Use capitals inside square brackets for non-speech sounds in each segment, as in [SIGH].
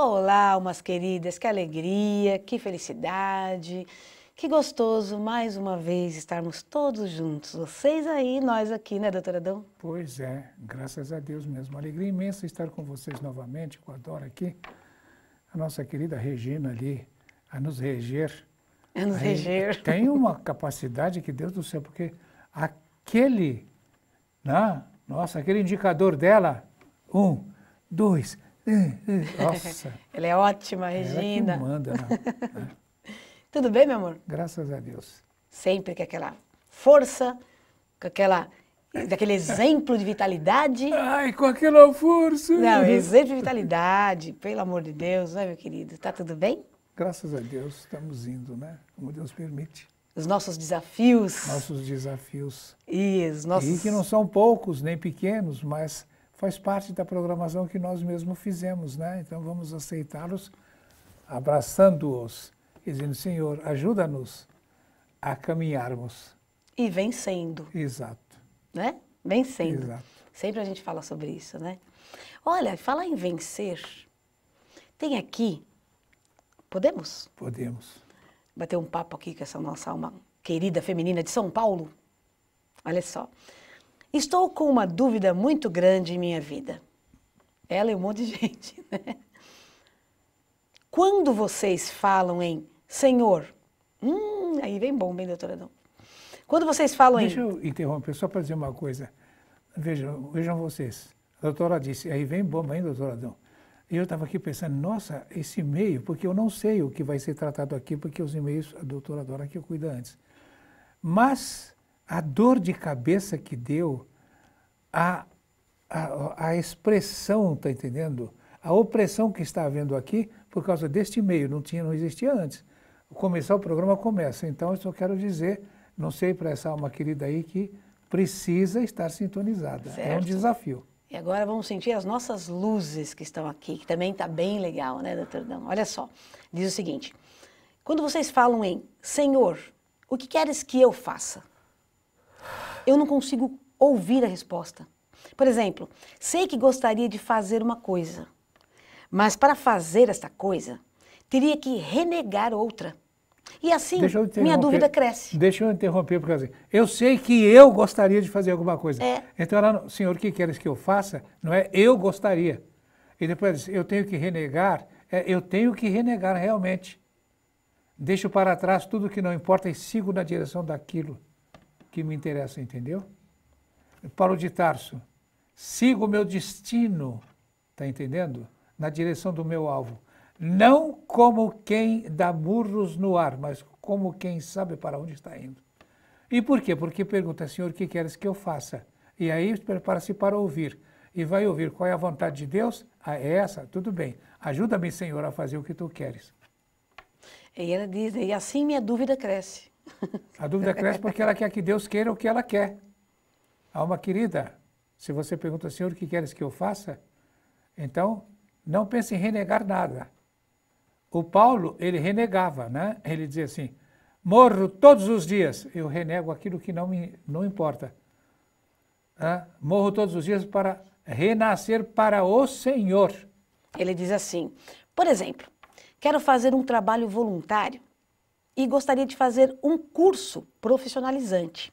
Olá, almas queridas, que alegria, que felicidade, que gostoso mais uma vez estarmos todos juntos, vocês aí, nós aqui, né, doutora Adão? Pois é, graças a Deus mesmo. alegria imensa estar com vocês novamente, com a Dora aqui, a nossa querida Regina ali, a nos reger. A nos Aí, reger. [LAUGHS] Tem uma capacidade que Deus do céu, porque aquele, né, nossa, aquele indicador dela, um, dois, [LAUGHS] Nossa. Ela é ótima, é Regina. Ela que manda, né? [LAUGHS] Tudo bem, meu amor? Graças a Deus. Sempre com aquela força, com aquela daquele exemplo de vitalidade. Ai, com aquela força. Não, exemplo de vitalidade, pelo amor de Deus, né, meu querido? Tá tudo bem? Graças a Deus, estamos indo, né? Como Deus permite. Os nossos desafios. Nossos desafios. E os nossos... E que não são poucos, nem pequenos, mas faz parte da programação que nós mesmos fizemos, né? Então vamos aceitá-los, abraçando-os, dizendo: Senhor, ajuda-nos a caminharmos. E vencendo. Exato. Né? Vencendo. Exato. Sempre a gente fala sobre isso, né? Olha, falar em vencer, tem aqui. Podemos? Podemos. Bater um papo aqui com essa nossa alma querida feminina de São Paulo. Olha só. Estou com uma dúvida muito grande em minha vida. Ela é um monte de [LAUGHS] gente, né? Quando vocês falam em Senhor, hum, aí vem bom, bem, doutora Adão. Quando vocês falam Deixa em. Deixa eu interromper só para dizer uma coisa. Vejam, vejam vocês. A doutora disse, aí vem bom, bem, doutor Adão. E eu estava aqui pensando, nossa, esse e-mail, porque eu não sei o que vai ser tratado aqui, porque os e-mails, a doutora Adora que eu cuida antes. Mas a dor de cabeça que deu, a, a, a expressão, está entendendo? A opressão que está havendo aqui por causa deste meio, não, tinha, não existia antes. Começar o programa começa, então eu só quero dizer, não sei para essa alma querida aí que precisa estar sintonizada. Certo. É um desafio. E agora vamos sentir as nossas luzes que estão aqui, que também está bem legal, né, doutor Dão? Olha só, diz o seguinte: quando vocês falam em Senhor, o que queres que eu faça? eu não consigo ouvir a resposta. Por exemplo, sei que gostaria de fazer uma coisa, mas para fazer essa coisa, teria que renegar outra. E assim, minha dúvida cresce. Deixa eu interromper, porque assim, eu sei que eu gostaria de fazer alguma coisa. É. Então, ela, senhor, o que queres que eu faça? Não é eu gostaria. E depois eu tenho que renegar. É, eu tenho que renegar realmente. Deixo para trás tudo que não importa e sigo na direção daquilo que me interessa, entendeu? Paulo de Tarso, sigo o meu destino, tá entendendo? Na direção do meu alvo. Não como quem dá murros no ar, mas como quem sabe para onde está indo. E por quê? Porque pergunta, Senhor, o que queres que eu faça? E aí prepara-se para ouvir. E vai ouvir qual é a vontade de Deus? Ah, é essa? Tudo bem. Ajuda-me, Senhor, a fazer o que tu queres. E ela diz, e assim minha dúvida cresce. A dúvida cresce porque ela quer que Deus queira o que ela quer. Alma querida, se você pergunta, Senhor, o que queres que eu faça? Então, não pense em renegar nada. O Paulo, ele renegava, né? Ele dizia assim, morro todos os dias, eu renego aquilo que não me não importa. morro todos os dias para renascer para o Senhor. Ele diz assim, por exemplo, quero fazer um trabalho voluntário e gostaria de fazer um curso profissionalizante.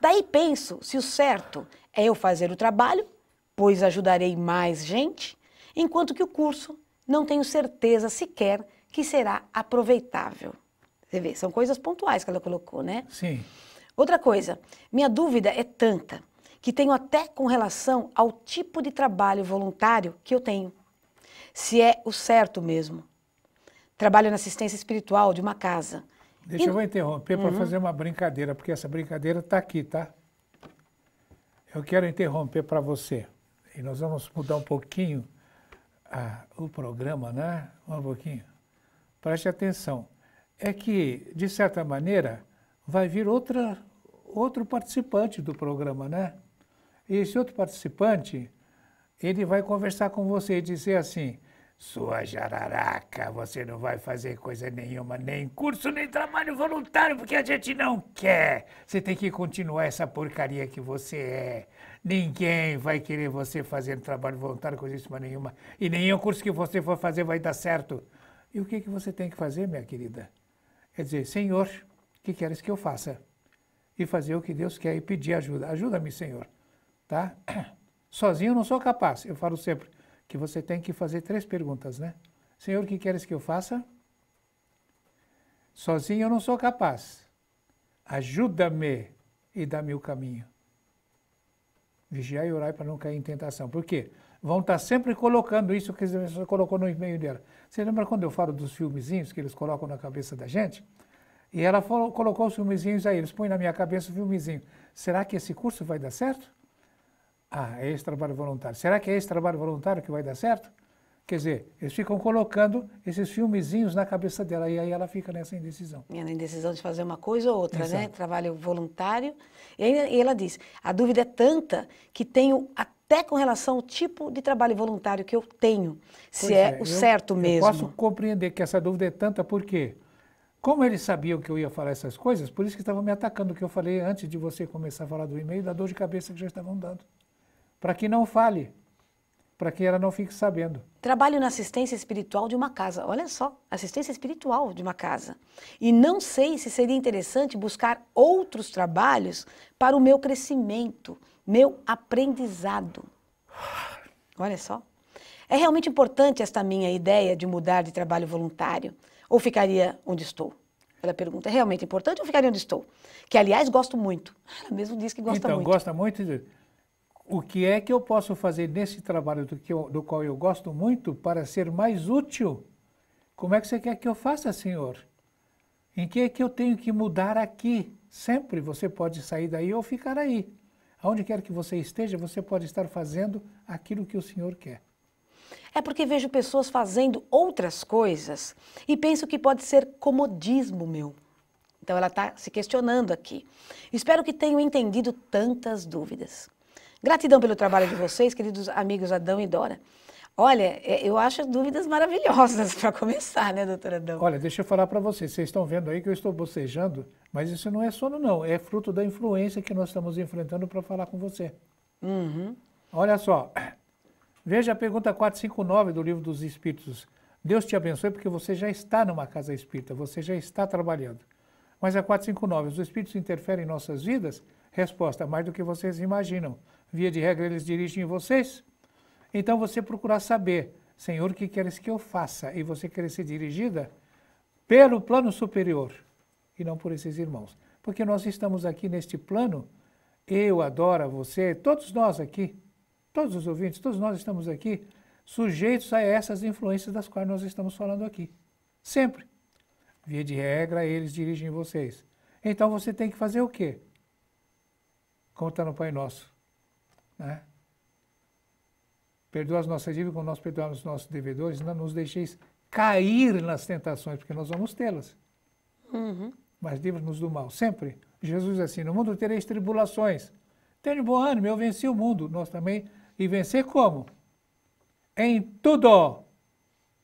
Daí penso se o certo é eu fazer o trabalho, pois ajudarei mais gente, enquanto que o curso não tenho certeza sequer que será aproveitável. Você vê, são coisas pontuais que ela colocou, né? Sim. Outra coisa, minha dúvida é tanta que tenho até com relação ao tipo de trabalho voluntário que eu tenho. Se é o certo mesmo trabalho na assistência espiritual de uma casa. Deixa e... eu interromper uhum. para fazer uma brincadeira, porque essa brincadeira está aqui, tá? Eu quero interromper para você. E nós vamos mudar um pouquinho a, ah, o programa, né? Um pouquinho. Preste atenção. É que, de certa maneira, vai vir outra, outro participante do programa, né? E esse outro participante, ele vai conversar com você e dizer assim, sua jararaca, você não vai fazer coisa nenhuma, nem curso, nem trabalho voluntário, porque a gente não quer. Você tem que continuar essa porcaria que você é. Ninguém vai querer você fazer trabalho voluntário, coisa nenhuma. E nenhum curso que você for fazer vai dar certo. E o que, que você tem que fazer, minha querida? É dizer, Senhor, o que queres que eu faça? E fazer o que Deus quer e pedir ajuda. Ajuda-me, Senhor. Tá? [CLEARS THROAT] Sozinho eu não sou capaz, eu falo sempre que você tem que fazer três perguntas, né? Senhor, o que queres que eu faça? Sozinho eu não sou capaz. Ajuda-me e dá-me o caminho. Vigiar e orar para não cair em tentação. Por quê? Vão estar tá sempre colocando isso que você colocou no e-mail dela. Você lembra quando eu falo dos filmezinhos que eles colocam na cabeça da gente? E ela falou, colocou os filmezinhos aí, eles põem na minha cabeça o filmezinho. Será que esse curso vai dar certo? Ah, é esse trabalho voluntário. Será que é esse trabalho voluntário que vai dar certo? Quer dizer, eles ficam colocando esses filmezinhos na cabeça dela e aí ela fica nessa indecisão. E na indecisão de fazer uma coisa ou outra, né? Exato. né? Trabalho voluntário. E, aí, e ela diz: a dúvida é tanta que tenho até com relação ao tipo de trabalho voluntário que eu tenho, se é, é eu, o certo eu mesmo. Eu posso compreender que essa dúvida é tanta porque, como eles sabiam que eu ia falar essas coisas, por isso que estavam me atacando, que eu falei antes de você começar a falar do e-mail, da dor de cabeça que já estavam dando para que não fale, para que ela não fique sabendo. Trabalho na assistência espiritual de uma casa. Olha só, assistência espiritual de uma casa. E não sei se seria interessante buscar outros trabalhos para o meu crescimento, meu aprendizado. Olha só. É realmente importante esta minha ideia de mudar de trabalho voluntário? Ou ficaria onde estou? Ela pergunta, é realmente importante ou ficaria onde estou? Que, aliás, gosto muito. Ela mesmo diz que gosta então, muito. Então, gosta muito. De o que é que eu posso fazer nesse trabalho do, que eu, do qual eu gosto muito para ser mais útil? Como é que você quer que eu faça, Senhor? Em que é que eu tenho que mudar aqui? Sempre você pode sair daí ou ficar aí. Aonde quer que você esteja, você pode estar fazendo aquilo que o Senhor quer. É porque vejo pessoas fazendo outras coisas e penso que pode ser comodismo meu. Então ela está se questionando aqui. Espero que tenham entendido tantas dúvidas. Gratidão pelo trabalho de vocês, queridos amigos Adão e Dora. Olha, é, eu acho dúvidas maravilhosas [LAUGHS] para começar, né, doutora Adão? Olha, deixa eu falar para vocês. Vocês estão vendo aí que eu estou bocejando, mas isso não é sono, não. É fruto da influência que nós estamos enfrentando para falar com você. Uhum. Olha só. Veja a pergunta 459 do Livro dos Espíritos. Deus te abençoe porque você já está numa casa espírita, você já está trabalhando. Mas é a 459, os espíritos interferem em nossas vidas? Resposta, mais do que vocês imaginam via de regra eles dirigem vocês. Então você procurar saber, Senhor, o que queres que eu faça? E você querer ser dirigida pelo plano superior e não por esses irmãos. Porque nós estamos aqui neste plano, eu adoro você, todos nós aqui, todos os ouvintes, todos nós estamos aqui sujeitos a essas influências das quais nós estamos falando aqui. Sempre. Via de regra, eles dirigem vocês. Então você tem que fazer o quê? Conta no Pai Nosso. Né? Perdoa as nossas dívidas como nós perdoamos os nossos devedores, não nos deixeis cair nas tentações, porque nós vamos tê-las. Uhum. Mas livra-nos do mal, sempre. Jesus diz assim, no mundo tereis tribulações. Tenho bom ânimo, eu venci o mundo. Nós também. E vencer como? Em tudo.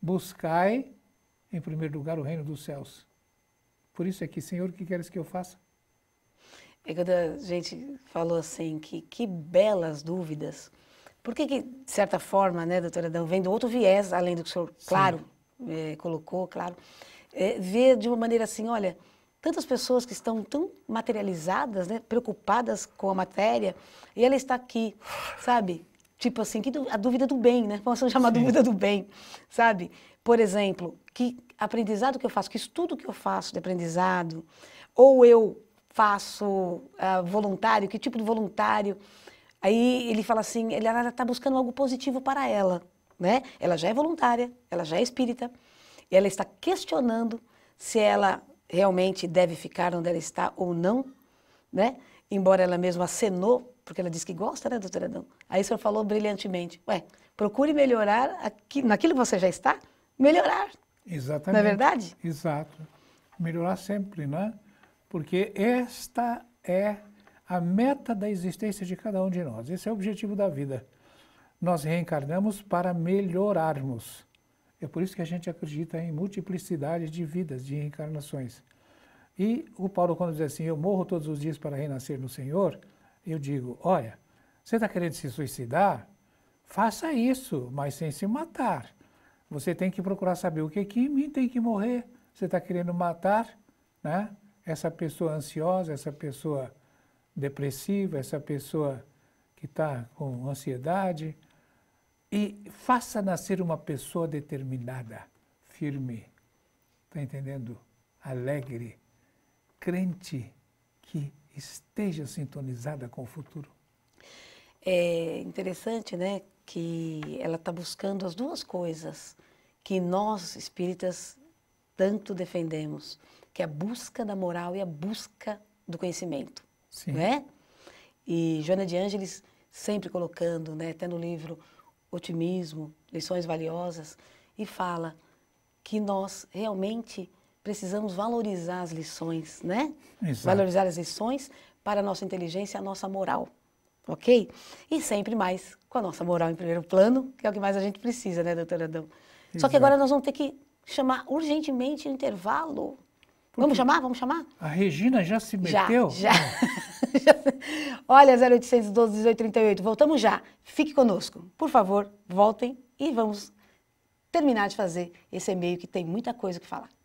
Buscai, em primeiro lugar, o reino dos céus. Por isso é que, Senhor, o que queres que eu faça? É quando a gente falou assim, que, que belas dúvidas. Por que, que de certa forma, né, doutora Adão, vem do outro viés, além do que o senhor, Sim. claro, é, colocou, claro, é, ver de uma maneira assim, olha, tantas pessoas que estão tão materializadas, né, preocupadas com a matéria, e ela está aqui, sabe? Tipo assim, que a dúvida do bem, né? Vamos chamar a dúvida do bem, sabe? Por exemplo, que aprendizado que eu faço, que estudo que eu faço de aprendizado, ou eu faço uh, voluntário, que tipo de voluntário. Aí ele fala assim, ela está buscando algo positivo para ela, né? Ela já é voluntária, ela já é espírita, e ela está questionando se ela realmente deve ficar onde ela está ou não, né? Embora ela mesma acenou, porque ela disse que gosta, né, doutora Adão? Aí o senhor falou brilhantemente, ué, procure melhorar aqui, naquilo que você já está, melhorar. Exatamente. Não é verdade? Exato. Melhorar sempre, né? porque esta é a meta da existência de cada um de nós. Esse é o objetivo da vida. Nós reencarnamos para melhorarmos. É por isso que a gente acredita em multiplicidade de vidas, de reencarnações. E o Paulo, quando diz assim, eu morro todos os dias para renascer no Senhor, eu digo, olha, você está querendo se suicidar? Faça isso, mas sem se matar. Você tem que procurar saber o que é que em mim tem que morrer. Você está querendo matar, né? essa pessoa ansiosa, essa pessoa depressiva, essa pessoa que está com ansiedade, e faça nascer uma pessoa determinada, firme, está entendendo? Alegre, crente que esteja sintonizada com o futuro. É interessante, né, que ela está buscando as duas coisas que nós espíritas tanto defendemos que é a busca da moral e a busca do conhecimento, Sim. né? E Joana de Ângeles sempre colocando, né, até no livro Otimismo, Lições Valiosas, e fala que nós realmente precisamos valorizar as lições, né? Exato. Valorizar as lições para a nossa inteligência e a nossa moral, ok? E sempre mais com a nossa moral em primeiro plano, que é o que mais a gente precisa, né, doutor Adão? Exato. Só que agora nós vamos ter que chamar urgentemente o intervalo porque Vamos chamar? Vamos chamar? A Regina já se meteu? Já, já. [LAUGHS] Olha, 0812 1838, voltamos já. Fique conosco. Por favor, voltem e vamos terminar de fazer esse e-mail que tem muita coisa que falar.